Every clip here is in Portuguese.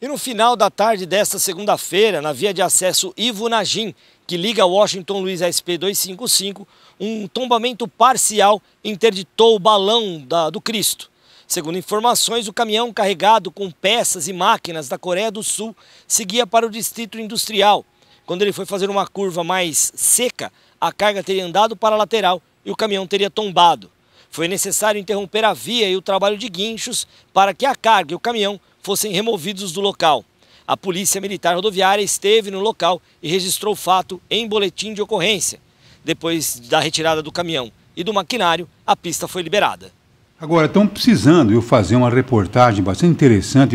E no final da tarde desta segunda-feira, na via de acesso Ivo Najim, que liga Washington Luiz SP 255, um tombamento parcial interditou o balão da, do Cristo. Segundo informações, o caminhão carregado com peças e máquinas da Coreia do Sul seguia para o distrito industrial. Quando ele foi fazer uma curva mais seca, a carga teria andado para a lateral e o caminhão teria tombado. Foi necessário interromper a via e o trabalho de guinchos para que a carga e o caminhão fossem removidos do local. A Polícia Militar Rodoviária esteve no local e registrou o fato em boletim de ocorrência. Depois da retirada do caminhão e do maquinário, a pista foi liberada. Agora, estão precisando eu fazer uma reportagem bastante interessante,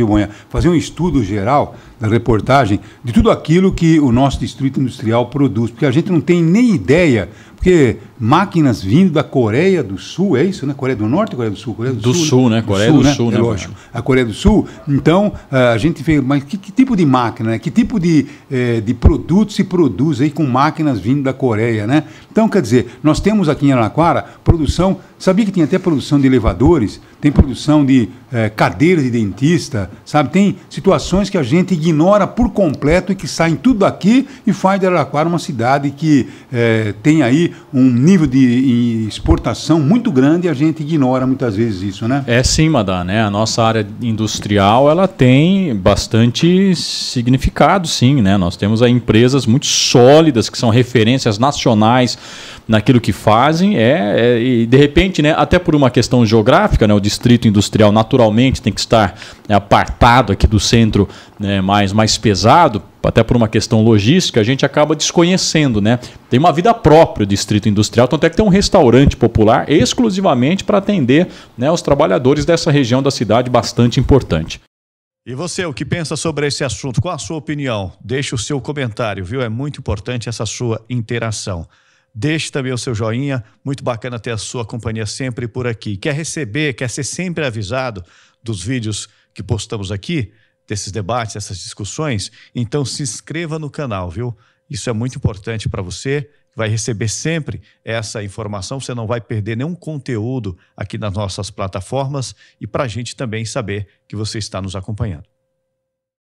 Fazer um estudo geral da reportagem de tudo aquilo que o nosso distrito industrial produz, porque a gente não tem nem ideia porque máquinas vindo da Coreia do Sul, é isso, né? Coreia do Norte, Coreia do Sul, Coreia do, do Sul, Sul, né? né? Coreia do Sul, do Sul né? Sul, né? É lógico. A Coreia do Sul. Então eh, a gente vê, mas que, que tipo de máquina, né? que tipo de, eh, de produto se produz aí com máquinas vindo da Coreia, né? Então quer dizer, nós temos aqui em Araraquara produção. Sabia que tinha até produção de elevadores, tem produção de é, cadeira de dentista, sabe? Tem situações que a gente ignora por completo e que saem tudo daqui e faz de Araraquara uma cidade que é, tem aí um nível de exportação muito grande e a gente ignora muitas vezes isso, né? É sim, Madá, né? A nossa área industrial, ela tem bastante significado, sim, né? Nós temos aí empresas muito sólidas que são referências nacionais naquilo que fazem, é, é e de repente, né, até por uma questão geográfica, né, o distrito industrial natural naturalmente tem que estar né, apartado aqui do centro né, mais, mais pesado, até por uma questão logística, a gente acaba desconhecendo, né? Tem uma vida própria o distrito industrial, tanto é que tem um restaurante popular exclusivamente para atender né, os trabalhadores dessa região da cidade bastante importante. E você, o que pensa sobre esse assunto? Qual a sua opinião? Deixe o seu comentário, viu? É muito importante essa sua interação. Deixe também o seu joinha, muito bacana ter a sua companhia sempre por aqui. Quer receber, quer ser sempre avisado dos vídeos que postamos aqui, desses debates, dessas discussões? Então se inscreva no canal, viu? Isso é muito importante para você. Vai receber sempre essa informação, você não vai perder nenhum conteúdo aqui nas nossas plataformas e para a gente também saber que você está nos acompanhando.